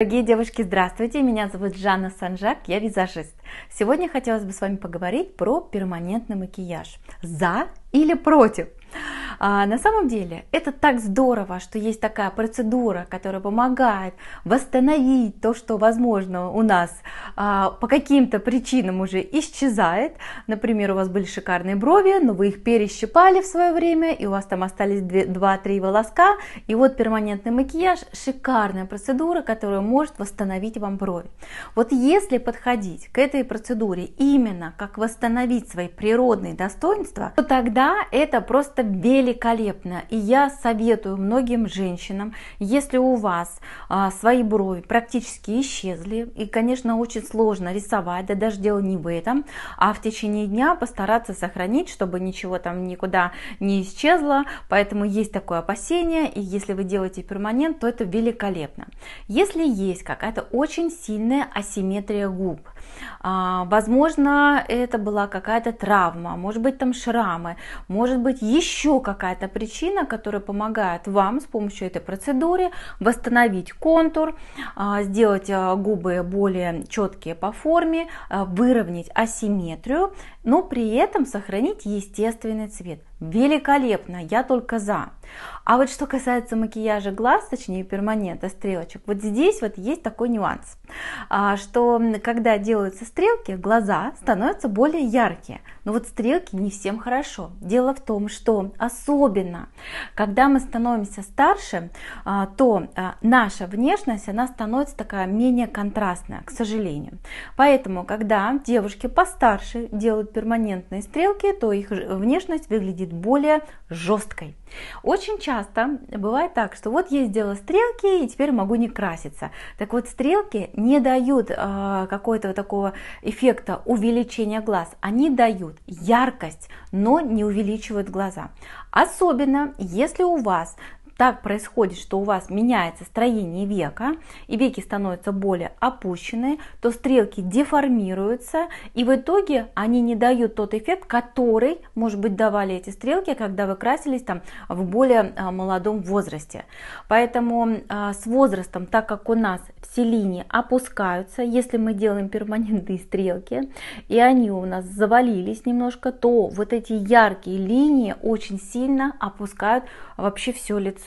Дорогие девушки, здравствуйте! Меня зовут Жанна Санжак, я визажист. Сегодня хотелось бы с вами поговорить про перманентный макияж. За или против? А, на самом деле это так здорово, что есть такая процедура, которая помогает восстановить то, что, возможно, у нас а, по каким-то причинам уже исчезает. Например, у вас были шикарные брови, но вы их перещипали в свое время, и у вас там остались 2-3 волоска, и вот перманентный макияж, шикарная процедура, которая может восстановить вам брови. Вот если подходить к этой процедуре именно как восстановить свои природные достоинства, то тогда это просто просто великолепно. И я советую многим женщинам, если у вас а, свои брови практически исчезли, и, конечно, очень сложно рисовать, да даже дело не в этом, а в течение дня постараться сохранить, чтобы ничего там никуда не исчезло. Поэтому есть такое опасение, и если вы делаете перманент, то это великолепно. Если есть какая-то очень сильная асимметрия губ, а, возможно, это была какая-то травма, может быть, там шрамы, может быть, еще еще какая-то причина, которая помогает вам с помощью этой процедуры восстановить контур, а, сделать а, губы более четкие по форме, а, выровнять асимметрию, но при этом сохранить естественный цвет. Великолепно, я только за. А вот что касается макияжа глаз, точнее перманента, стрелочек, вот здесь вот есть такой нюанс, а, что когда делаются стрелки, глаза становятся более яркие, но вот стрелки не всем хорошо. Дело в том, что особенно, когда мы становимся старше, а, то а, наша внешность, она становится такая менее контрастная, к сожалению. Поэтому, когда девушки постарше делают перманентные стрелки, то их внешность выглядит чуть более жесткой. Очень часто бывает так, что вот я сделала стрелки и теперь могу не краситься. Так вот, стрелки не дают э, какого-то вот такого эффекта увеличения глаз. Они дают яркость, но не увеличивают глаза. Особенно, если у вас так происходит, что у вас меняется строение века, и веки становятся более опущенные, то стрелки деформируются, и в итоге они не дают тот эффект, который, может быть, давали эти стрелки, когда вы красились там в более а, молодом возрасте. Поэтому а, с возрастом, так как у нас все линии опускаются, если мы делаем перманентные стрелки, и они у нас завалились немножко, то вот эти яркие линии очень сильно опускают вообще все лицо.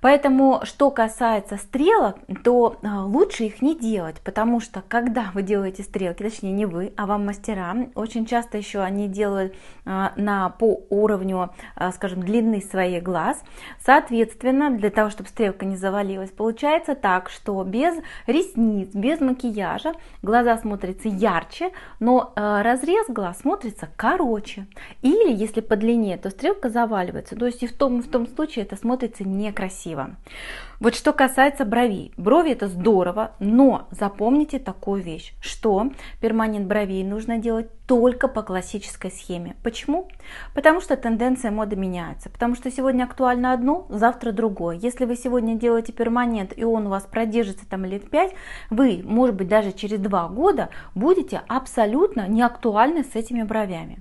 Поэтому, что касается стрелок, то а, лучше их не делать, потому что когда вы делаете стрелки, точнее не вы, а вам мастера, очень часто еще они делают а, на, по уровню, а, скажем, длины своих глаз. Соответственно, для того, чтобы стрелка не завалилась, получается так, что без ресниц, без макияжа глаза смотрятся ярче, но разрез глаз смотрится короче. Или если по длине, то стрелка заваливается. То есть и в том, и в том случае это смотрится некрасиво красиво. Вот что касается бровей. Брови это здорово, но запомните такую вещь, что перманент бровей нужно делать только по классической схеме. Почему? Потому что тенденция моды меняется. Потому что сегодня актуально одно, завтра другое. Если вы сегодня делаете перманент и он у вас продержится там лет 5, вы, может быть, даже через 2 года будете абсолютно не актуальны с этими бровями.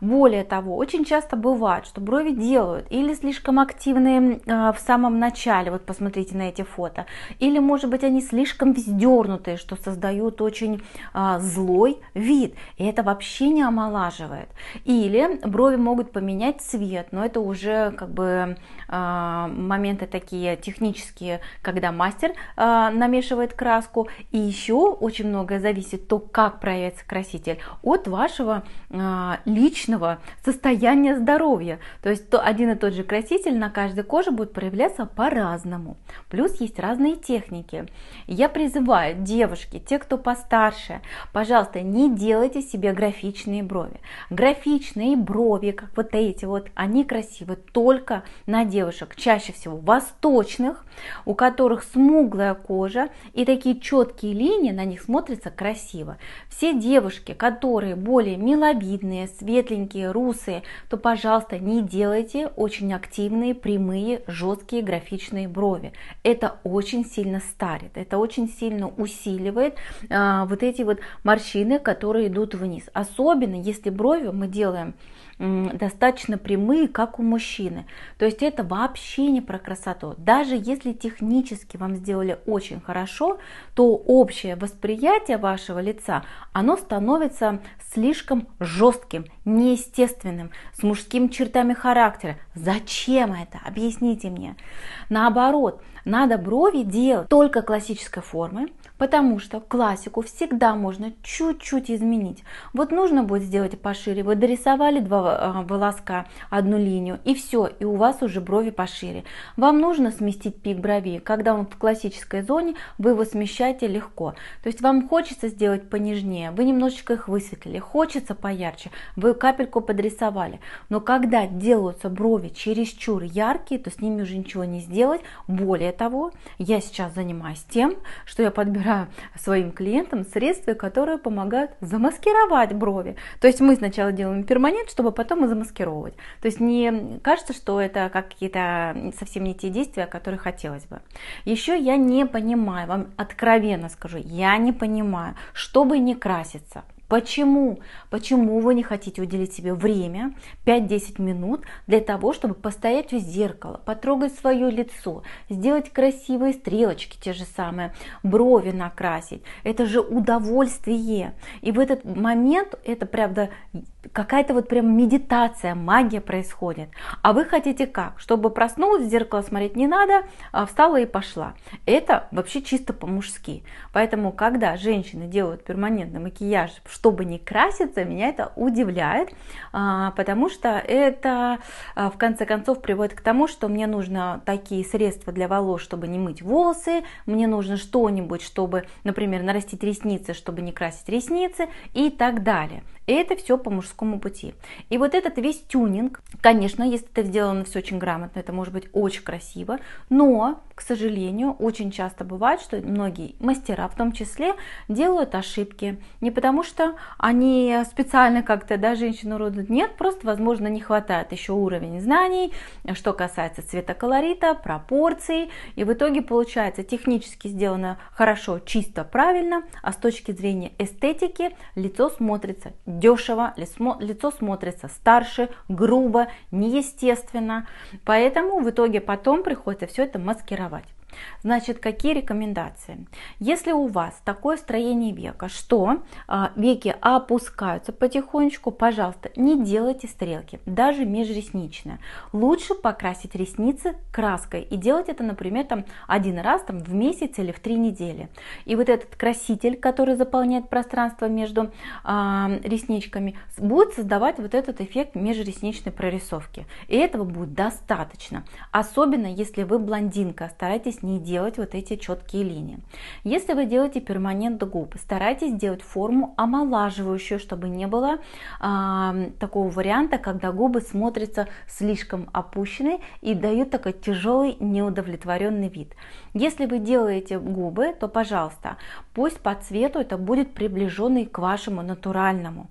Более того, очень часто бывает, что брови делают или слишком активные а, в самом начале, вот посмотрите на эти фото, или, может быть, они слишком вздернутые, что создают очень а, злой вид. И это вообще вообще не омолаживает. Или брови могут поменять цвет, но это уже как бы а, моменты такие технические, когда мастер а, намешивает краску. И еще очень многое зависит то, как проявится краситель, от вашего а, личного состояния здоровья. То есть то один и тот же краситель на каждой коже будет проявляться по-разному. Плюс есть разные техники. Я призываю девушки, те, кто постарше, пожалуйста, не делайте себе график графичные брови. Графичные брови, как вот эти вот, они красивы только на девушек, чаще всего восточных, у которых смуглая кожа и такие четкие линии на них смотрятся красиво. Все девушки, которые более миловидные, светленькие, русые, то, пожалуйста, не делайте очень активные, прямые, жесткие графичные брови. Это очень сильно старит, это очень сильно усиливает а, вот эти вот морщины, которые идут вниз. А особенно если брови мы делаем достаточно прямые, как у мужчины. То есть это вообще не про красоту. Даже если технически вам сделали очень хорошо, то общее восприятие вашего лица, оно становится слишком жестким, неестественным, с мужскими чертами характера. Зачем это? Объясните мне. Наоборот, надо брови делать только классической формы, потому что классику всегда можно чуть-чуть изменить. Вот нужно будет сделать пошире, вы дорисовали два э, волоска, одну линию, и все, и у вас уже брови пошире. Вам нужно сместить пик брови. когда он в классической зоне, вы его смещаете легко. То есть вам хочется сделать понежнее, вы немножечко их высветлили, хочется поярче, вы капельку подрисовали. Но когда делаются брови чересчур яркие, то с ними уже ничего не сделать. Более того, я сейчас занимаюсь тем, что я подбираю своим клиентам средства, которые помогают замаскировать брови. То есть мы сначала делаем перманент, чтобы потом и замаскировать. То есть не кажется, что это какие-то совсем не те действия, которые хотелось бы. Еще я не понимаю, вам откровенно скажу, я не понимаю, чтобы не краситься – Почему? Почему вы не хотите уделить себе время, 5-10 минут, для того, чтобы постоять у зеркала, потрогать свое лицо, сделать красивые стрелочки те же самые, брови накрасить. Это же удовольствие. И в этот момент это, правда, какая-то вот прям медитация, магия происходит. А вы хотите как? Чтобы проснулась, в зеркало смотреть не надо, а встала и пошла. Это вообще чисто по-мужски. Поэтому, когда женщины делают перманентный макияж, чтобы не краситься, меня это удивляет, а, потому что это а, в конце концов приводит к тому, что мне нужно такие средства для волос, чтобы не мыть волосы, мне нужно что-нибудь, чтобы, например, нарастить ресницы, чтобы не красить ресницы и так далее. И это все по-мужски мужскому пути. И вот этот весь тюнинг, конечно, если это сделано все очень грамотно, это может быть очень красиво, но, к сожалению, очень часто бывает, что многие мастера в том числе делают ошибки. Не потому что они специально как-то да, женщину родят, нет, просто, возможно, не хватает еще уровень знаний, что касается цвета колорита, пропорций, и в итоге получается технически сделано хорошо, чисто, правильно, а с точки зрения эстетики лицо смотрится дешево, лицо лицо смотрится старше, грубо, неестественно. Поэтому в итоге потом приходится все это маскировать. Значит, какие рекомендации? Если у вас такое строение века, что а, веки опускаются потихонечку, пожалуйста, не делайте стрелки, даже межресничные. Лучше покрасить ресницы краской и делать это, например, там один раз там, в месяц или в три недели. И вот этот краситель, который заполняет пространство между а, ресничками, будет создавать вот этот эффект межресничной прорисовки. И этого будет достаточно. Особенно, если вы блондинка, старайтесь не делать вот эти четкие линии. Если вы делаете перманент губ, старайтесь делать форму омолаживающую, чтобы не было э, такого варианта, когда губы смотрятся слишком опущенные и дают такой тяжелый неудовлетворенный вид. Если вы делаете губы, то, пожалуйста, пусть по цвету это будет приближенный к вашему натуральному.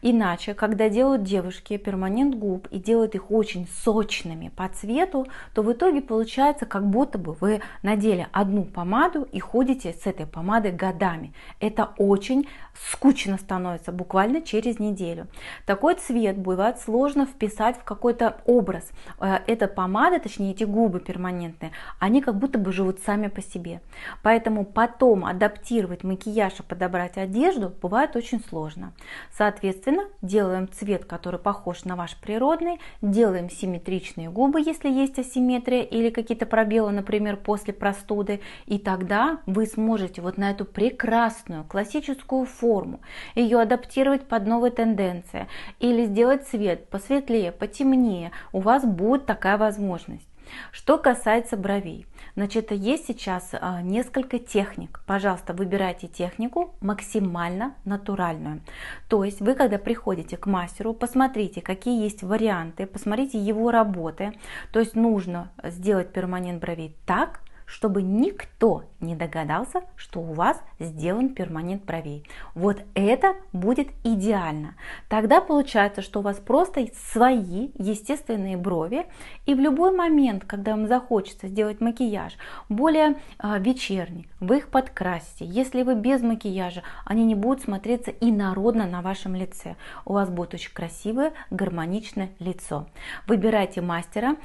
Иначе, когда делают девушки перманент губ и делают их очень сочными по цвету, то в итоге получается, как будто бы вы надели одну помаду и ходите с этой помадой годами. Это очень скучно становится буквально через неделю. Такой цвет бывает сложно вписать в какой-то образ. Э, эта помада, точнее эти губы перманентные, они как будто бы живут сами по себе. Поэтому потом адаптировать макияж и подобрать одежду бывает очень сложно. Соответственно, делаем цвет, который похож на ваш природный, делаем симметричные губы, если есть асимметрия или какие-то пробелы, например, после после простуды. И тогда вы сможете вот на эту прекрасную классическую форму ее адаптировать под новые тенденции или сделать цвет посветлее, потемнее. У вас будет такая возможность. Что касается бровей, значит, есть сейчас а, несколько техник. Пожалуйста, выбирайте технику максимально натуральную. То есть вы, когда приходите к мастеру, посмотрите, какие есть варианты, посмотрите его работы. То есть нужно сделать перманент бровей так, чтобы никто не догадался, что у вас сделан перманент бровей. Вот это будет идеально. Тогда получается, что у вас просто свои естественные брови, и в любой момент, когда вам захочется сделать макияж более а, вечерний, вы их подкрасите. Если вы без макияжа, они не будут смотреться и народно на вашем лице. У вас будет очень красивое, гармоничное лицо. Выбирайте мастера,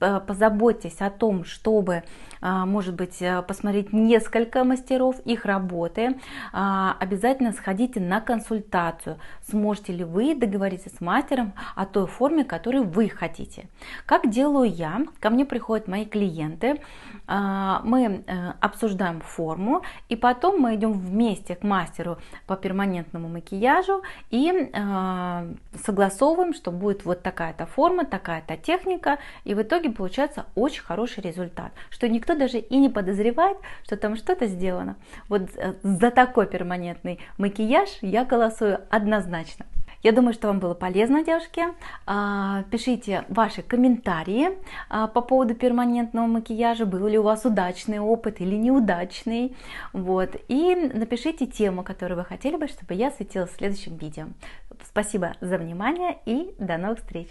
а, позаботьтесь о том, чтобы а, может быть, э, посмотреть несколько мастеров, их работы, а, обязательно сходите на консультацию. Сможете ли вы договориться с мастером о той форме, которую вы хотите. Как делаю я? Ко мне приходят мои клиенты, а, мы э, обсуждаем форму, и потом мы идем вместе к мастеру по перманентному макияжу и э, согласовываем, что будет вот такая-то форма, такая-то техника, и в итоге получается очень хороший результат, что никто даже и не подозревать, что там что-то сделано. Вот э, за такой перманентный макияж я голосую однозначно. Я думаю, что вам было полезно, девушки. А, пишите ваши комментарии а, по поводу перманентного макияжа, был ли у вас удачный опыт или неудачный. Вот. И напишите тему, которую вы хотели бы, чтобы я осветила в следующем видео. Спасибо за внимание и до новых встреч!